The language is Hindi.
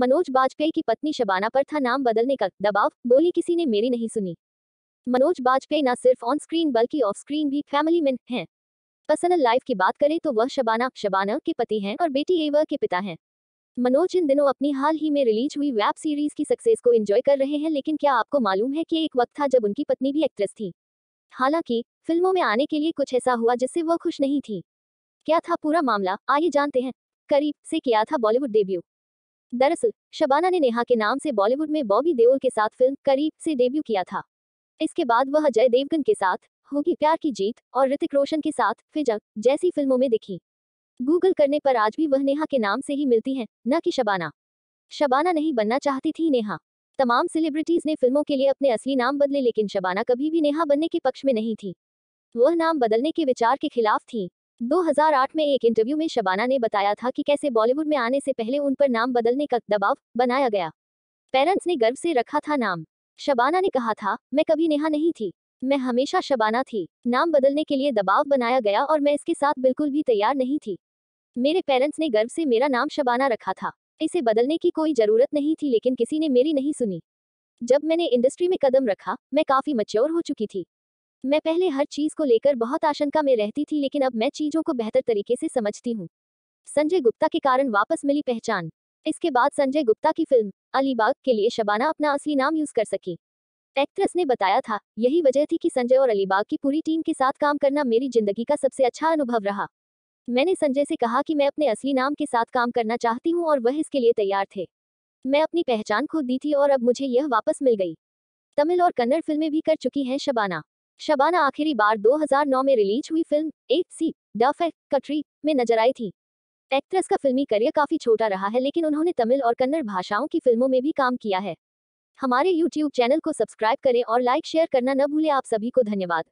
मनोज बाजपेयी की पत्नी शबाना पर था नाम बदलने का दबाव बोली किसी ने मेरी नहीं सुनी मनोज बाजपेयी न सिर्फ ऑन स्क्रीन बल्कि ऑफ स्क्रीन भी फैमिली मैन हैं पर्सनल लाइफ की बात करें तो वह शबाना शबाना के पति हैं और बेटी एवर के पिता हैं मनोज इन दिनों अपनी हाल ही में रिलीज हुई वेब सीरीज की सक्सेस को एंजॉय कर रहे हैं लेकिन क्या आपको मालूम है कि एक वक्त था जब उनकी पत्नी भी एक्ट्रेस थी हालांकि फिल्मों में आने के लिए कुछ ऐसा हुआ जिससे वह खुश नहीं थी क्या था पूरा मामला आइए जानते हैं करीब से किया था बॉलीवुड डेब्यू दरअसल शबाना ने नेहा के नाम से बॉलीवुड में बॉबी देओल के साथ फिल्म करीब से डेब्यू किया था इसके बाद वह अजय देवगन के साथ होगी प्यार की जीत और ऋतिक रोशन के साथ फिजक जैसी फिल्मों में दिखी गूगल करने पर आज भी वह नेहा के नाम से ही मिलती हैं न कि शबाना शबाना नहीं बनना चाहती थी नेहा तमाम सेलिब्रिटीज ने फिल्मों के लिए अपने असली नाम बदले लेकिन शबाना कभी भी नेहा बनने के पक्ष में नहीं थी वह नाम बदलने के विचार के खिलाफ थी 2008 में एक इंटरव्यू में शबाना ने बताया था कि कैसे बॉलीवुड में आने से पहले उन पर नाम बदलने का दबाव बनाया गया पेरेंट्स ने गर्व से रखा था नाम शबाना ने कहा था मैं कभी नेहा नहीं थी मैं हमेशा शबाना थी नाम बदलने के लिए दबाव बनाया गया और मैं इसके साथ बिल्कुल भी तैयार नहीं थी मेरे पेरेंट्स ने गर्व से मेरा नाम शबाना रखा था इसे बदलने की कोई जरूरत नहीं थी लेकिन किसी ने मेरी नहीं सुनी जब मैंने इंडस्ट्री में कदम रखा मैं काफी मच्योर हो चुकी थी मैं पहले हर चीज को लेकर बहुत आशंका में रहती थी लेकिन अब मैं चीजों को बेहतर तरीके से समझती हूँ संजय गुप्ता के कारण वापस मिली पहचान इसके बाद संजय गुप्ता की फिल्म अलीबाग के लिए शबाना अपना असली नाम यूज कर सकी एक्ट्रेस ने बताया था यही वजह थी कि संजय और अलीबाग की पूरी टीम के साथ काम करना मेरी जिंदगी का सबसे अच्छा अनुभव रहा मैंने संजय से कहा कि मैं अपने असली नाम के साथ काम करना चाहती हूँ और वह इसके लिए तैयार थे मैं अपनी पहचान खो दी थी और अब मुझे यह वापस मिल गई तमिल और कन्नड़ फिल्में भी कर चुकी हैं शबाना शबाना आखिरी बार 2009 में रिलीज हुई फिल्म एक सी डफ है कटरी में नजर आई थी एक्ट्रेस का फिल्मी करियर काफी छोटा रहा है लेकिन उन्होंने तमिल और कन्नड़ भाषाओं की फिल्मों में भी काम किया है हमारे यूट्यूब चैनल को सब्सक्राइब करें और लाइक शेयर करना न भूलें आप सभी को धन्यवाद